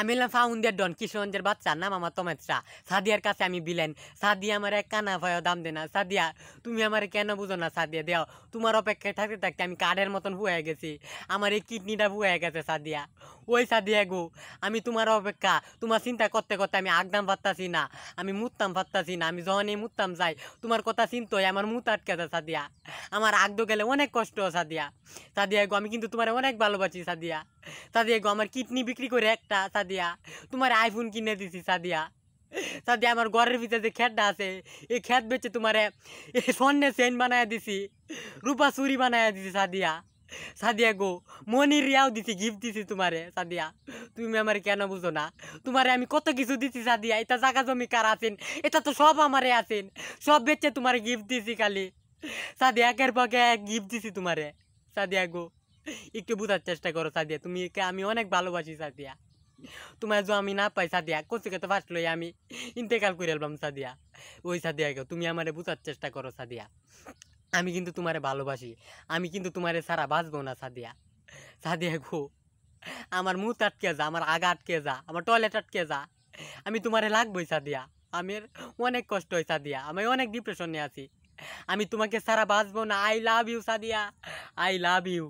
আমি হলাম ফাউন্ডার ডন কিশোরগঞ্জের বাচ্চার নাম আমার তমেত শাহ সাদিয়ার কাছে আমি বিলেন সাদিয়া আমার এক কানা ভয় দাম দে না সাদিয়া তুমি আমার কেন বুঝো না সাদিয়া দেও তোমার অপেক্ষায় থাকতে থাকতে আমি কাঠের মতন হয়ে গেছি আমার এই কিডনিটা হয়ে গেছে সাদিয়া ওই সাদিয়া গো আমি তোমার অপেক্ষা তোমার চিন্তা করতে করতে আমি আগদাম পারতাছি না আমি মুততাম পারতাছি না আমি যখন এই মুততাম যাই তোমার কথা চিন্তা আমার মুত আটকেছে সাদিয়া আমার আগদো গেলে অনেক কষ্ট সাদিয়া সাদিয়া গো আমি কিন্তু তোমার অনেক ভালোবাসি সাদিয়া সাদিয়া গো আমার কিডনি বিক্রি করে একটা সাদিয়া তোমার আইফোন কিনে দিছি সাদিয়া সাদিয়া আমার ঘরের ভিতরে যে খেতটা আছে এই খেত বেচে তোমারে স্বর্ণের চেন বানায় দিছি রূপা চুরি বানায় দিছি সাদিয়া সাদিয়া গো মনির রিয়াও দিছি গিফট দিছি তোমারে সাদিয়া তুমি আমার কেন বুঝো না তোমারে আমি কত কিছু দিছি সাদিয়া এটা জাগা জমি কার আছেন এটা তো সব আমারে আছেন সব বেচে তোমার গিফট দিছি খালি সাদিয়া একের পকে গিফট দিছি তোমারে সাদিয়া গো একটু বোঝার চেষ্টা করো সাদিয়া তুমি আমি অনেক ভালোবাসি সাদিয়া তোমার যে আমি না পাই সাদিয়া কচিকে তো ফার্স্ট লই আমি ইন্তেকাল করে এলবাম সাদিয়া ওই সাদিয়াকে তুমি আমারে বোঝার চেষ্টা করো সাদিয়া আমি কিন্তু তোমারে ভালোবাসি আমি কিন্তু তোমারে সারা বাঁচবো না সাদিয়া সাদিয়া গো আমার মুখ আটকে যা আমার আগা আটকে যা আমার টয়লেট আটকে যা আমি তোমারে লাগবোই সাদিয়া আমি অনেক কষ্ট হয় সাদিয়া আমি অনেক ডিপ্রেশনে আছি আমি তোমাকে সারা বাঁচবো না I love you Sadia I love you